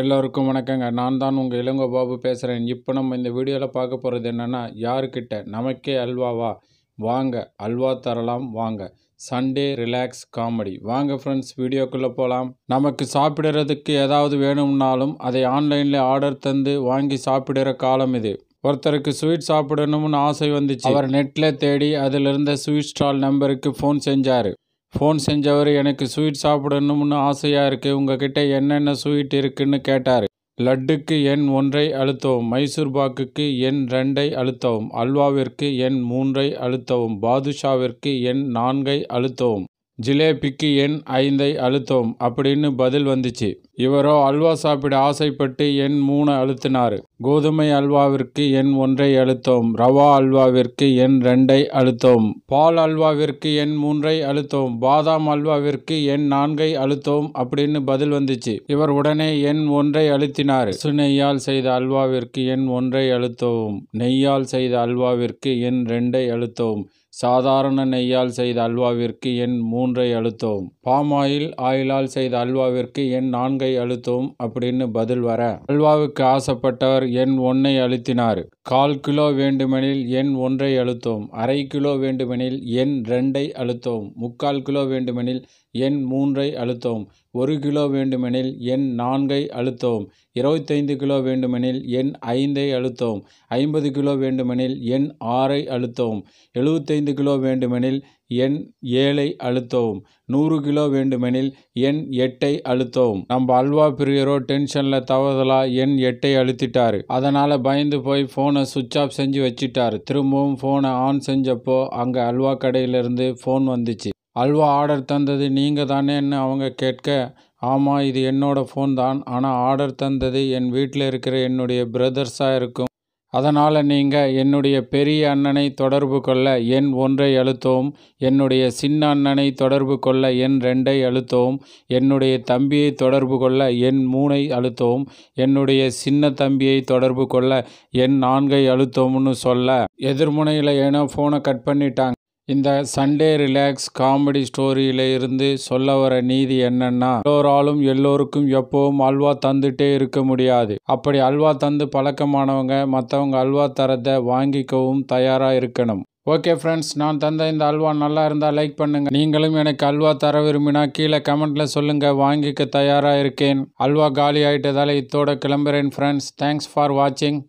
எல்லோருக்கும் வணக்கங்க நான் தான் உங்கள் இளங்கோ பாபு பேசுகிறேன் இப்போ நம்ம இந்த வீடியோவில் பார்க்க போகிறது என்னென்னா யாருக்கிட்ட நமக்கே அல்வாவா வாங்க அல்வா தரலாம் வாங்க சண்டே ரிலாக்ஸ் காமெடி வாங்க ஃப்ரெண்ட்ஸ் வீடியோக்குள்ளே போகலாம் நமக்கு சாப்பிடுறதுக்கு ஏதாவது வேணும்னாலும் அதை ஆன்லைனில் ஆர்டர் தந்து வாங்கி சாப்பிடுற காலம் இது ஒருத்தருக்கு ஸ்வீட் சாப்பிடணும்னு ஆசை வந்துச்சு அவர் நெட்டில் தேடி அதில் இருந்த ஸ்வீட் ஸ்டால் நம்பருக்கு ஃபோன் செஞ்சார் ஃபோன் செஞ்சவர் எனக்கு ஸ்வீட் சாப்பிடணும்னு ஆசையாக இருக்குது உங்ககிட்ட என்னென்ன ஸ்வீட் இருக்குன்னு கேட்டார் லட்டுக்கு எண் ஒன்றை அழுத்தவும் மைசூர் பாக்குக்கு எண் ரெண்டை அழுத்தவும் அல்வாவிற்கு எண் மூன்றை அழுத்தவும் பாதுஷாவிற்கு எண் நான்கை அழுத்தவும் ஜிலேபிக்கு எண் ஐந்தை அழுத்தவும் அப்படின்னு பதில் வந்துச்சு இவரோ அல்வா சாப்பிட ஆசைப்பட்டு எண் மூணு அழுத்தினார் கோதுமை அல்வாவிற்கு எண் ஒன்றை அழுத்தோம் ரவா அல்வாவிற்கு எண் ரெண்டை அழுத்தோம் பால் அல்வாவிற்கு எண் மூன்றை அழுத்தோம் பாதாம் அல்வாவிற்கு எண் நான்கை அழுத்தோம் அப்படின்னு பதில் வந்துச்சு இவர் உடனே எண் ஒன்றை அழுத்தினார் சுநெய்யால் செய்த அல்வாவிற்கு எண் ஒன்றை அழுத்தோம் நெய்யால் செய்த அல்வாவிற்கு எண் ரெண்டை அழுத்தோம் சாதாரண நெய்யால் செய்த அல்வாவிற்கு எண் மூன்றை அழுத்தோம் பாமாயில் ஆயிலால் செய்த அல்வாவிற்கு எண் நான்கை நான்கை அழுத்தவும் அப்படின்னு பதில் வர அல்வாவுக்கு ஆசைப்பட்டவர் எண் ஒன்னை அழுத்தினார் கால் கிலோ வேண்டுமெனில் எண் ஒன்றை அழுத்தோம் அரை கிலோ வேண்டுமெனில் எண் ரெண்டை அழுத்தோம் முக்கால் கிலோ வேண்டுமெனில் எண் மூன்றை அழுத்தோம் ஒரு கிலோ வேண்டுமெனில் எண் நான்கை அழுத்தோம் இருபத்தைந்து கிலோ வேண்டுமெனில் எண் ஐந்தை அழுத்தோம் ஐம்பது கிலோ வேண்டுமெனில் எண் ஆறை அழுத்தோம் எழுபத்தைந்து கிலோ வேண்டுமெனில் எண் ஏழை அழுத்தோம் நூறு கிலோ வேண்டுமெனில் எண் எட்டை அழுத்தோம் நம்ம அல்வா பிரியரோ டென்ஷனில் தவறுதலாக எண் எட்டை அழுத்திட்டாரு அதனால் பயந்து போய் ஃபோன் ஃபோனை சுவிட்ச் ஆஃப் செஞ்சு வச்சுட்டார் திரும்பவும் ஃபோனை ஆன் செஞ்சப்போ அங்கே அல்வா கடையிலிருந்து ஃபோன் வந்துச்சு அல்வா ஆர்டர் தந்தது நீங்கள் தானேன்னு அவங்க கேட்க ஆமாம் இது என்னோடய ஃபோன் தான் ஆனால் ஆர்டர் தந்தது என் வீட்டில் இருக்கிற என்னுடைய பிரதர்ஸாக இருக்கும் அதனால் நீங்கள் என்னுடைய பெரிய அண்ணனை தொடர்பு கொள்ள எண் ஒன்றை அழுத்தோம் என்னுடைய சின்ன அண்ணனை தொடர்பு கொள்ள எண் ரெண்டை அழுத்தோம் என்னுடைய தம்பியை தொடர்பு கொள்ள எண் மூணை அழுத்தோம் என்னுடைய சின்ன தம்பியை தொடர்பு கொள்ள எண் நான்கை அழுத்தோம்னு சொல்ல எதிர்முனையில் ஏனோ ஃபோனை கட் பண்ணிட்டாங்க இந்த சண்டே ரிலாக்ஸ் காமெடி ஸ்டோரியில இருந்து சொல்ல வர நீதி என்னன்னா எல்லோராலும் எல்லோருக்கும் எப்பவும் அல்வா தந்துட்டே இருக்க முடியாது அப்படி அல்வா தந்து பழக்கமானவங்க மற்றவங்க அல்வா தரத்தை வாங்கிக்கவும் தயாரா இருக்கணும் ஓகே ஃப்ரெண்ட்ஸ் நான் தந்த இந்த அல்வா நல்லா இருந்தால் லைக் பண்ணுங்கள் நீங்களும் எனக்கு அல்வா தர விரும்பினா கீழே கமெண்ட்டில் சொல்லுங்கள் வாங்கிக்க தயாராக இருக்கேன் அல்வா காலி ஆயிட்டதால இத்தோட கிளம்புறேன் ஃப்ரெண்ட்ஸ் தேங்க்ஸ் ஃபார் வாட்சிங்